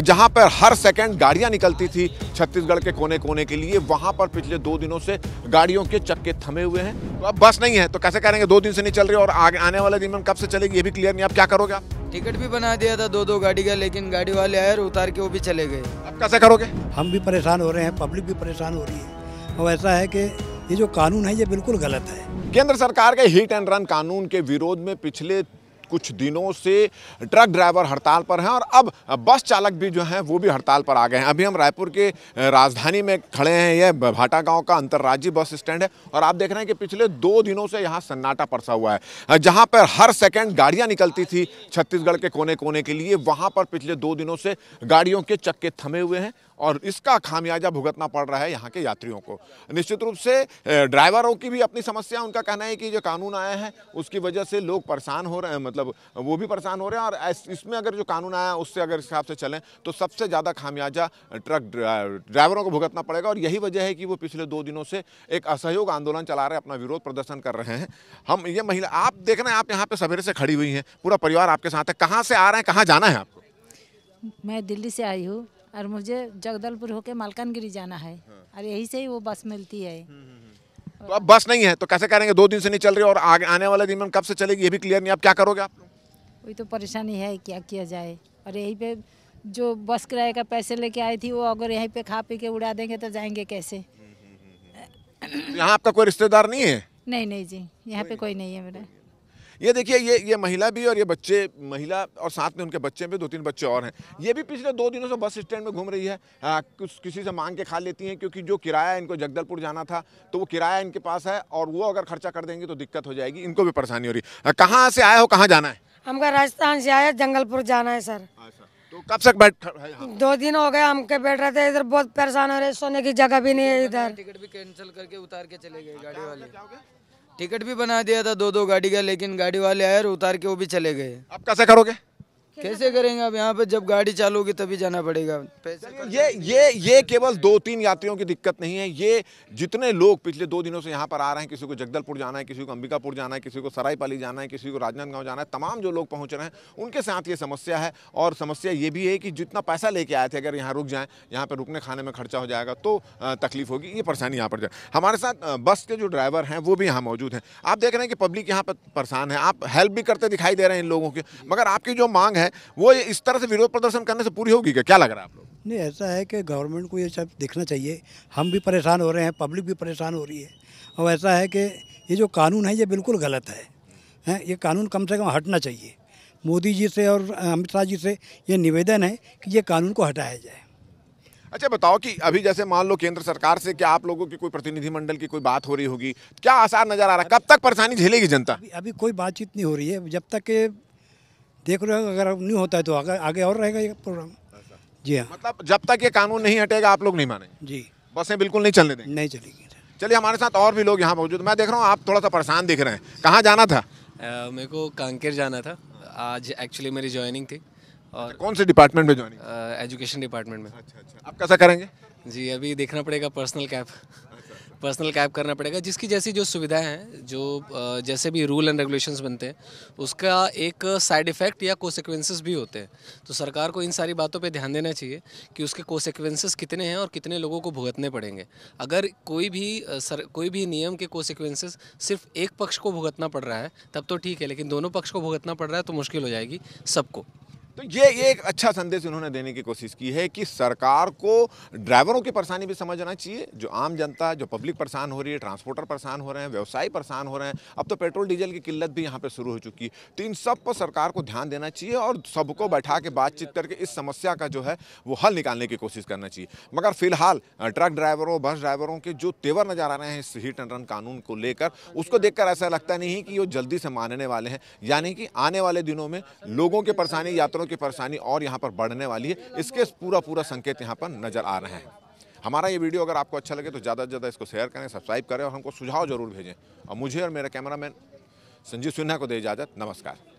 जहां पर हर सेकंड गाड़ियां निकलती थी छत्तीसगढ़ के कोने कोने के लिए वहां पर पिछले दो दिनों से गाड़ियों के चक्के थमे हुए हैं तो अब बस नहीं है तो कैसे करेंगे दो दिन से नहीं चल रही और आगे आने वाले दिन में कब से चलेगी ये भी क्लियर नहीं आप क्या करोगे आप टिकट भी बना दिया था दो दो गाड़ी का लेकिन गाड़ी वाले आए और उतार के वो भी चले गए अब कैसे करोगे हम भी परेशान हो रहे हैं पब्लिक भी परेशान हो रही है और ऐसा है कि ये जो कानून है ये बिल्कुल गलत है केंद्र सरकार के हिट एंड रन कानून के विरोध में पिछले कुछ दिनों से ट्रक ड्राइवर हड़ताल पर हैं और अब बस चालक भी जो हैं वो भी हड़ताल पर आ गए हैं अभी हम रायपुर के राजधानी में खड़े हैं यह भाटा गांव का अंतर्राज्यीय बस स्टैंड है और आप देख रहे हैं कि पिछले दो दिनों से यहाँ सन्नाटा परसा हुआ है जहां पर हर सेकेंड गाड़ियां निकलती थी छत्तीसगढ़ के कोने कोने के लिए वहाँ पर पिछले दो दिनों से गाड़ियों के चक्के थमे हुए हैं और इसका खामियाजा भुगतना पड़ रहा है यहाँ के यात्रियों को निश्चित रूप से ड्राइवरों की भी अपनी समस्या उनका कहना है कि जो कानून आया है उसकी वजह से लोग परेशान हो रहे हैं मतलब वो भी परेशान हो रहे हैं और इसमें अगर जो कानून आया उससे अगर इस हिसाब से चलें तो सबसे ज़्यादा खामियाजा ट्रक ड्राइवरों को भुगतना पड़ेगा और यही वजह है कि वो पिछले दो दिनों से एक असहयोग आंदोलन चला रहे हैं अपना विरोध प्रदर्शन कर रहे हैं हम ये महिला आप देख रहे हैं आप यहाँ पर सवेरे से खड़ी हुई हैं पूरा परिवार आपके साथ है कहाँ से आ रहे हैं कहाँ जाना है आपको मैं दिल्ली से आई हूँ और मुझे जगदलपुर होके मालकानगिरी जाना है हाँ। और यही से ही वो बस मिलती है तो अब बस नहीं है तो कैसे करेंगे दो दिन से नहीं चल रही और आगे आने वाले दिन में कब से चलेगी ये भी क्लियर नहीं आप क्या करोगे आप वही तो परेशानी है क्या किया जाए और यहीं पे जो बस किराए का पैसे लेके आई थी वो अगर यहीं पे खा पी के उड़ा देंगे तो जाएंगे कैसे तो यहाँ आपका कोई रिश्तेदार नहीं है नहीं नहीं जी यहाँ पे कोई नहीं है मेरा ये देखिए ये ये महिला भी और ये बच्चे महिला और साथ में उनके बच्चे भी दो तीन बच्चे और हैं ये भी पिछले दो दिनों से बस स्टैंड में घूम रही है आ, हाँ, कुछ किसी से मांग के खा लेती हैं क्योंकि जो किराया इनको जगदलपुर जाना था तो वो किराया इनके पास है और वो अगर खर्चा कर देंगे तो दिक्कत हो जाएगी इनको भी परेशानी हो रही है कहाँ से आया हो कहाँ जाना है हमका राजस्थान से आया जंगलपुर जाना है सर अच्छा, तो कब तक बैठ हाँ। दो दिन हो गए हम के बैठ रहे थे इधर बहुत परेशान हो रहे सोने की जगह भी नहीं है इधर टिकट भी कैंसिल करके उतार के चले गए गाड़ी वाले टिकट भी बना दिया था दो दो गाड़ी का लेकिन गाड़ी वाले आए और उतार के वो भी चले गए आप कैसे करोगे कैसे करेंगे अब यहाँ पे जब गाड़ी चालू होगी तभी जाना पड़ेगा ये ये ये केवल दो तीन यात्रियों की दिक्कत नहीं है ये जितने लोग पिछले दो दिनों से यहाँ पर आ रहे हैं किसी को जगदलपुर जाना है किसी को अंबिकापुर जाना है किसी को सरायपाली जाना है किसी को राजनांदगांव जाना है तमाम जो लोग पहुँच रहे हैं उनके साथ ये समस्या है और समस्या ये भी है कि जितना पैसा लेके आए थे अगर यहाँ रुक जाएँ यहाँ पर रुकने खाने में खर्चा हो जाएगा तो तकलीफ होगी ये परेशानी यहाँ पर जाए हमारे साथ बस के जो ड्राइवर हैं वो भी यहाँ मौजूद हैं आप देख रहे हैं कि पब्लिक यहाँ पर परेशान है आप हेल्प भी करते दिखाई दे रहे हैं इन लोगों की मगर आपकी जो मांग है हैं वो इस तरह से विरोध प्रदर्शन करने से पूरी होगी क्या क्या लग रहा है आप लोग नहीं ऐसा है कि गवर्नमेंट को ये सब देखना चाहिए हम भी परेशान हो रहे हैं पब्लिक भी परेशान हो रही है और ऐसा है कि ये जो कानून है ये बिल्कुल गलत है हैं ये कानून कम से कम हटना चाहिए मोदी जी से और अमित शाह जी से ये निवेदन है कि ये कानून को हटाया जाए अच्छा बताओ कि अभी जैसे मान लो केंद्र सरकार से क्या आप लोगों की कोई प्रतिनिधिमंडल की कोई बात हो रही होगी क्या आसार नजर आ रहा है कब तक परेशानी झेलेगी जनता अभी, अभी कोई बातचीत नहीं हो रही है जब तक देख रहे हो अगर नहीं होता है तो आगे आगे और रहेगा ये प्रोग्राम अच्छा। जी हाँ मतलब जब तक ये कानून नहीं हटेगा आप लोग नहीं माने जी बसें बिल्कुल नहीं चलने देंगे नहीं चलेगी चलिए हमारे साथ और भी लोग यहाँ मौजूद मैं देख रहा हूँ आप थोड़ा सा परेशान दिख रहे हैं कहाँ जाना था मेरे को कांकेर जाना था आज एक्चुअली मेरी ज्वाइनिंग थी और अच्छा, कौन से डिपार्टमेंट में ज्वाइनिंग एजुकेशन डिपार्टमेंट में अच्छा अच्छा आप कैसा करेंगे जी अभी देखना पड़ेगा पर्सनल अच्छा। कैब पर्सनल कैब करना पड़ेगा जिसकी जैसी जो सुविधाएं हैं जो जैसे भी रूल एंड रेगुलेशंस बनते हैं उसका एक साइड इफ़ेक्ट या कोसिक्वेंसेस भी होते हैं तो सरकार को इन सारी बातों पे ध्यान देना चाहिए कि उसके कोसिक्वेंसेस कितने हैं और कितने लोगों को भुगतने पड़ेंगे अगर कोई भी सर कोई भी नियम के कोसिक्वेंसेज सिर्फ एक पक्ष को भुगतना पड़ रहा है तब तो ठीक है लेकिन दोनों पक्ष को भुगतना पड़ रहा है तो मुश्किल हो जाएगी सबको तो ये ये एक अच्छा संदेश उन्होंने देने की कोशिश की है कि सरकार को ड्राइवरों की परेशानी भी समझना चाहिए जो आम जनता जो पब्लिक परेशान हो रही है ट्रांसपोर्टर परेशान हो रहे हैं व्यवसायी परेशान हो रहे हैं अब तो पेट्रोल डीजल की किल्लत भी यहाँ पर शुरू हो चुकी है तो इन सब पर सरकार को ध्यान देना चाहिए और सबको बैठा के बातचीत करके इस समस्या का जो है वो हल निकालने की कोशिश करना चाहिए मगर फिलहाल ट्रक ड्राइवरों बस ड्राइवरों के जो तेवर नजर आ रहे हैं इस हिट एंड रन कानून को लेकर उसको देखकर ऐसा लगता नहीं कि वो जल्दी से मानने वाले हैं यानी कि आने वाले दिनों में लोगों की परेशानी यात्रों किसानों की परेशानी और यहाँ पर बढ़ने वाली है इसके पूरा पूरा संकेत यहाँ पर नजर आ रहे हैं हमारा ये वीडियो अगर आपको अच्छा लगे तो ज़्यादा से ज़्यादा इसको शेयर करें सब्सक्राइब करें और हमको सुझाव जरूर भेजें और मुझे और मेरे कैमरामैन संजीव सिन्हा को दे इजाज़त नमस्कार